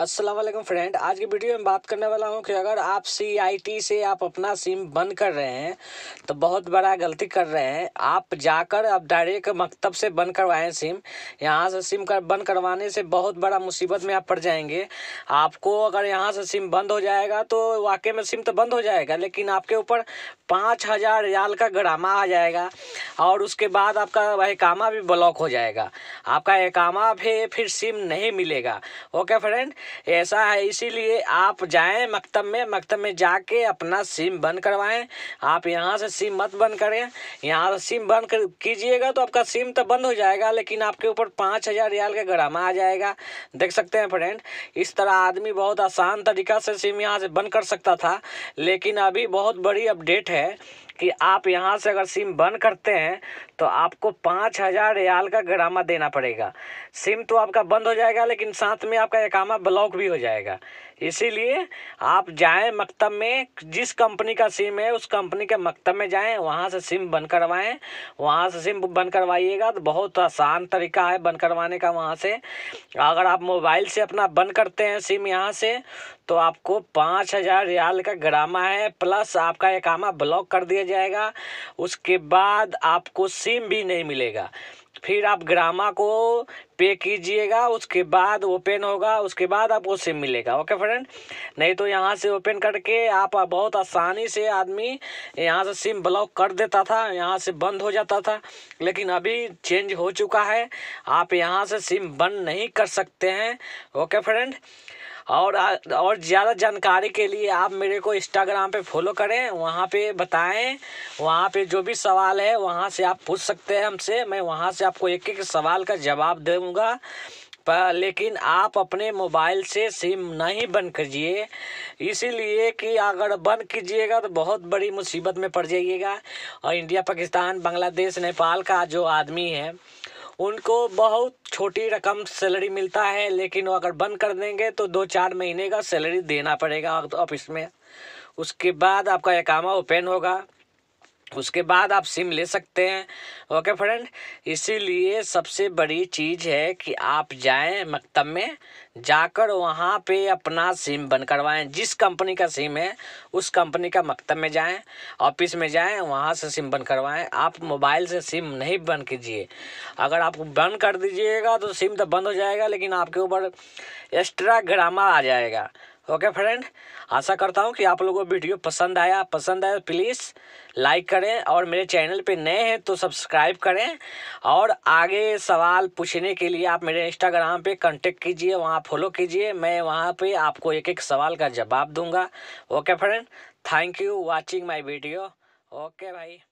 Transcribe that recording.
Aslam friend आज की video में बात करने वाला हूँ कि अगर आप सी से आप अपना सिम बंद कर रहे हैं तो बहुत बड़ा गलती कर रहे हैं आप जाकर आप डायरेक्ट मकतब से बंद करवाएं सिम यहाँ से सिम कर बंद करवाने से बहुत बड़ा मुसीबत में आप पड़ जाएंगे आपको अगर यहाँ से सिम बंद हो जाएगा तो वाकई में सिम तो बंद हो जाएगा लेकिन आपके ऊपर पाँच हज़ार रियाल का गड़ामा आ जाएगा और उसके बाद आपका वह कामा भी ब्लॉक हो जाएगा आपका एकामा भी फिर सिम नहीं मिलेगा ओके फ्रेंड ऐसा है इसीलिए आप जाएं मकतब में मकतब में जाके अपना सिम बंद करवाएं आप यहाँ से सिम मत बंद करें यहाँ से सिम बंद कर कीजिएगा तो आपका सिम तो बंद हो जाएगा लेकिन आपके ऊपर पाँच हज़ार रियाल का गरामा आ जाएगा देख सकते हैं फ्रेंड इस तरह आदमी बहुत आसान तरीका से सिम यहाँ से बंद कर सकता था लेकिन अभी बहुत बड़ी अपडेट है कि आप यहाँ से अगर सिम बंद करते हैं तो आपको पाँच हज़ार रियाल का ग्रामा देना पड़ेगा सिम तो आपका बंद हो जाएगा लेकिन साथ में आपका एकामा ब्लॉक भी हो जाएगा इसीलिए आप जाएं मकतब में जिस कंपनी का सिम है उस कंपनी के मकतब में जाएं वहाँ से सिम बंद करवाएं वहाँ से सिम बंद करवाइएगा तो बहुत आसान तरीका है बंद करवाने का वहाँ से अगर आप मोबाइल से अपना बंद करते हैं सिम यहाँ से तो आपको पाँच हज़ार रियाल का ग्रामा है प्लस आपका एकामा ब्लॉक कर दिया जाएगा उसके बाद आपको सिम भी नहीं मिलेगा फिर आप ग्रामा को पे कीजिएगा उसके बाद ओपन होगा उसके बाद आपको सिम मिलेगा ओके फ्रेंड नहीं तो यहाँ से ओपन करके आप बहुत आसानी से आदमी यहाँ से सिम ब्लॉक कर देता था यहाँ से बंद हो जाता था लेकिन अभी चेंज हो चुका है आप यहाँ से सिम बंद नहीं कर सकते हैं ओके फ्रेंड और और ज़्यादा जानकारी के लिए आप मेरे को इंस्टाग्राम पे फॉलो करें वहाँ पे बताएं वहाँ पे जो भी सवाल है वहाँ से आप पूछ सकते हैं हमसे मैं वहाँ से आपको एक एक सवाल का जवाब दूँगा पर लेकिन आप अपने मोबाइल से सिम नहीं बंद कीजिए इसीलिए कि अगर बंद कीजिएगा तो बहुत बड़ी मुसीबत में पड़ जाइएगा और इंडिया पाकिस्तान बांग्लादेश नेपाल का जो आदमी है उनको बहुत छोटी रकम सैलरी मिलता है लेकिन वो अगर बंद कर देंगे तो दो चार महीने का सैलरी देना पड़ेगा ऑफिस में उसके बाद आपका एकामा ओपन होगा उसके बाद आप सिम ले सकते हैं ओके फ्रेंड इसीलिए सबसे बड़ी चीज़ है कि आप जाएं मकतब में जाकर वहाँ पे अपना सिम बन करवाएं जिस कंपनी का सिम है उस कंपनी का मकतब में जाएं ऑफिस में जाएं वहाँ से सिम बन करवाएं आप मोबाइल से सिम नहीं बंद कीजिए अगर आप बंद कर दीजिएगा तो सिम तो बंद हो जाएगा लेकिन आपके ऊपर एक्स्ट्रा ग्रामा आ जाएगा ओके फ्रेंड आशा करता हूँ कि आप लोगों को वीडियो पसंद आया पसंद आया तो प्लीज़ लाइक करें और मेरे चैनल पे नए हैं तो सब्सक्राइब करें और आगे सवाल पूछने के लिए आप मेरे इंस्टाग्राम पे कांटेक्ट कीजिए वहाँ फॉलो कीजिए मैं वहाँ पे आपको एक एक सवाल का जवाब दूंगा okay friend thank you watching my video okay भाई